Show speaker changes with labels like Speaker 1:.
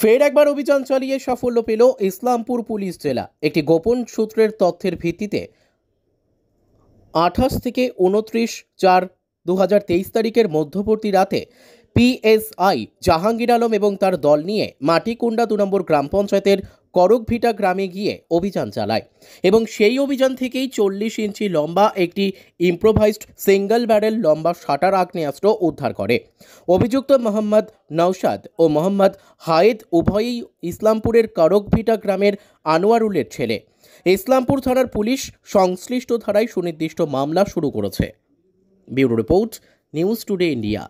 Speaker 1: ফের একবার অভিযান চালিয়ে সাফল্য পেল ইসলামপুর পুলিশ জেলা একটি গোপন সূত্রের তথ্যের ভিত্তিতে আঠাশ থেকে উনত্রিশ চার দু হাজার তেইশ তারিখের মধ্যবর্তী রাতে পিএসআই জাহাঙ্গীর আলম এবং তার দল নিয়ে মাটিকুণ্ডা দু নম্বর গ্রাম পঞ্চায়েতের করকভিটা গ্রামে গিয়ে অভিযান চালায় এবং সেই অভিযান থেকেই চল্লিশ ইঞ্চি লম্বা একটি ইম্প্রোভাইজড সিঙ্গল ব্যারেল লম্বা শাটার আগ্নেয়াস্ত্র উদ্ধার করে অভিযুক্ত মোহাম্মদ নওশাদ ও মোহাম্মদ হায়েদ উভয়ই ইসলামপুরের করকভিটা গ্রামের আনোয়ারুলের ছেলে ইসলামপুর থানার পুলিশ সংশ্লিষ্ট ধারায় সুনির্দিষ্ট মামলা শুরু করেছে bureau report News Today India